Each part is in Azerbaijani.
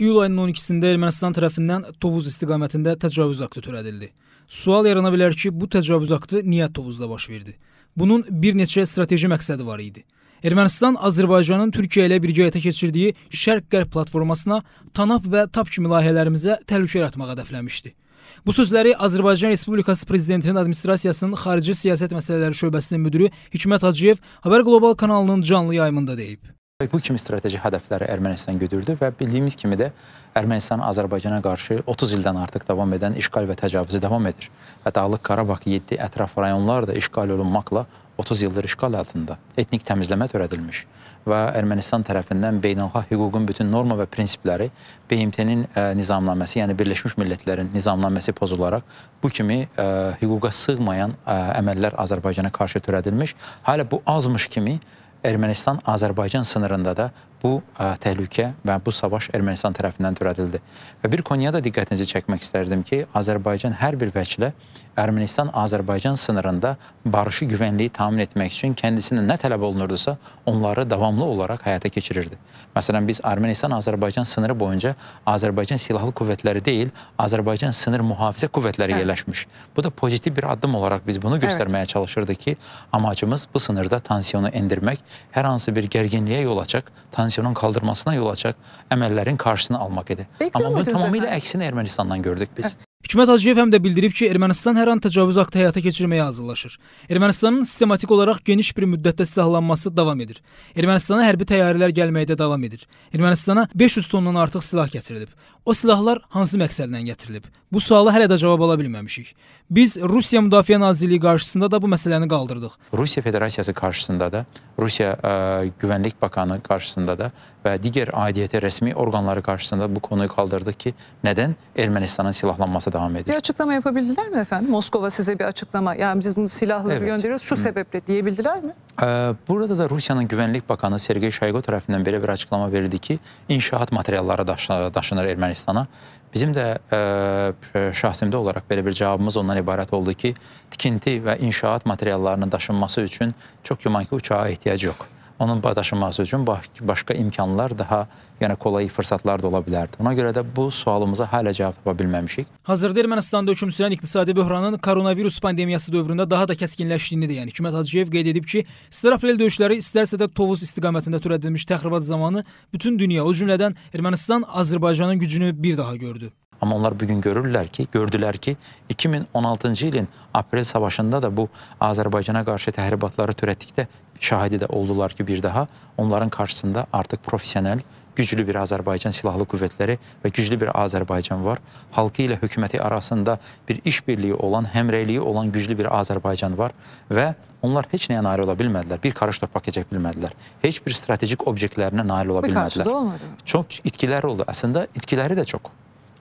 İyul ayının 12-də Ermənistan tərəfindən Tovuz istiqamətində təcavüz aktı törədildi. Sual yarana bilər ki, bu təcavüz aktı niyə Tovuzda baş verdi? Bunun bir neçə strateji məqsədi var idi. Ermənistan Azərbaycanın Türkiyə ilə birgə həyata keçirdiyi Şərq-Qərb platformasına TANAP və TAP kimi layihələrimizə təhlükə yaratmağı hədəfləmişdi. Bu sözləri Azərbaycan Respublikası Prezidentinin Administrasiyasının Xarici Siyasət Məsələləri Şöbəsinin müdiri Hikmət Hacıyev Xəbər Qlobal kanalının canlı yayımında deyib. Bu kimi strateji hədəfləri Ermənistan güdürdü və bildiyimiz kimi də Ermənistan Azərbaycana qarşı 30 ildən artıq davam edən işğal və təcavüzü davam edir. Və Dağlıq Qarabağ 7 ətraf rayonlar da işğal olunmaqla 30 ildir işğal altında. Etnik təmizləmə törədilmiş və Ermənistan tərəfindən beynəlxalq hüququn bütün norma və prinsipləri BMT-nin e, nizamnaməsi, yəni Birləşmiş Millətlərin nizamnaməsi pozularaq bu kimi ə, e, hüquqa sığmayan ə, e, əməllər Azərbaycana qarşı törədilmiş. Hələ bu azmış kimi Ermənistan-Azərbaycan sınırında da bu ə, təhlükə və bu savaş Ermənistan tərəfindən törədildi. Və bir konuya da diqqətinizi çəkmək istərdim ki, Azərbaycan hər bir vəkilə Ermənistan-Azərbaycan sınırında barışı güvənliyi təmin etmək üçün kəndisindən nə tələb olunurdusa, onları davamlı olaraq həyata keçirirdi. Məsələn, biz Ermənistan-Azərbaycan sınırı boyunca Azərbaycan Silahlı Qüvvətləri deyil, Azərbaycan Sınır Mühafizə Qüvvətləri evet. yerləşmiş. Bu da pozitiv bir addım olaraq biz bunu göstərməyə evet. çalışırdı ki, amacımız bu sınırda tansiyonu endirmək hər hansı bir gərginliyə yol açacaq, tansiyonun qaldırmasına yol açacaq əməllərin qarşısını almaq idi. Peki, Amma bunun tamamilə əksini Ermənistandan gördük biz. Hə. Hikmət Hacıyev həm də bildirib ki, Ermənistan hər an təcavüz aktı həyata keçirməyə hazırlaşır. Ermənistanın sistematik olaraq geniş bir müddətdə silahlanması davam edir. Ermənistana hərbi təyyarələr gəlməkdə davam edir. Ermənistana 500 tondan artıq silah gətirilib. O silahlar hansı məqsədlə gətirilib? Bu suala hələ də cavab ala bilməmişik. Biz Rusiya Müdafiə Nazirliyi karşısında da bu məsələni qaldırdıq. Rusiya Federasiyası karşısında da, Rusiya ə, e, Güvənlik Bakanı karşısında da və digər aidiyyəti rəsmi orqanları karşısında bu konuyu qaldırdıq ki, nədən Ermənistanın silahlanması devam edir? Bir açıqlama yapabildilər mi efendim? Moskova size bir açıklama, yani biz bunu silahları evet. gönderiyoruz şu Hı. sebeple diyebildiler mi? Burada da Rusiyanın Güvənlik Bakanı Sergey Şayqo tərəfindən belə bir açıqlama verildi ki, inşaat materialları daşınır Ermənistana. Bizim də şahsimdə olaraq belə bir cavabımız ondan ibarət oldu ki, tikinti və inşaat materiallarının daşınması üçün çox güman ki, uçağa ehtiyac yox onun daşınması üçün başqa imkanlar daha, yəni kolay fürsətlər də ola bilərdi. Ona görə də bu sualımıza hələ cavab tapa bilməmişik. Hazırda Ermənistanda hökm sürən iqtisadi böhranın koronavirus pandemiyası dövründə daha da kəskinləşdiyini deyən yəni, Hikmət Hacıyev qeyd edib ki, istər aprel döyüşləri, istərsə də Tovuz istiqamətində törədilmiş təxribat zamanı bütün dünya, o cümlədən Ermənistan Azərbaycanın gücünü bir daha gördü. Ama onlar bugün görürler ki, gördüler ki 2016 yılın ilin aprel savaşında da bu Azerbaycan'a karşı təhribatları törətdikdə şahidi də oldular ki, bir daha onların karşısında artık profesyonel, güclü bir Azerbaycan silahlı kuvvetleri ve güclü bir Azerbaycan var. Halkı ile hükümeti arasında bir işbirliği olan, hemreliği olan güclü bir Azerbaycan var ve onlar hiç nəyə nail ola Bir qarış torpaq keçə bilmədilər. Heç bir strateji obyektlərinə nail ola bir bilmədilər. olmadı. Çox itkilər oldu. aslında itkileri de çok.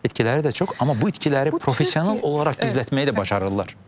etkiləri də çox, amma bu itkiləri bu professional tip, olarak gizlətməyi də başarırlar.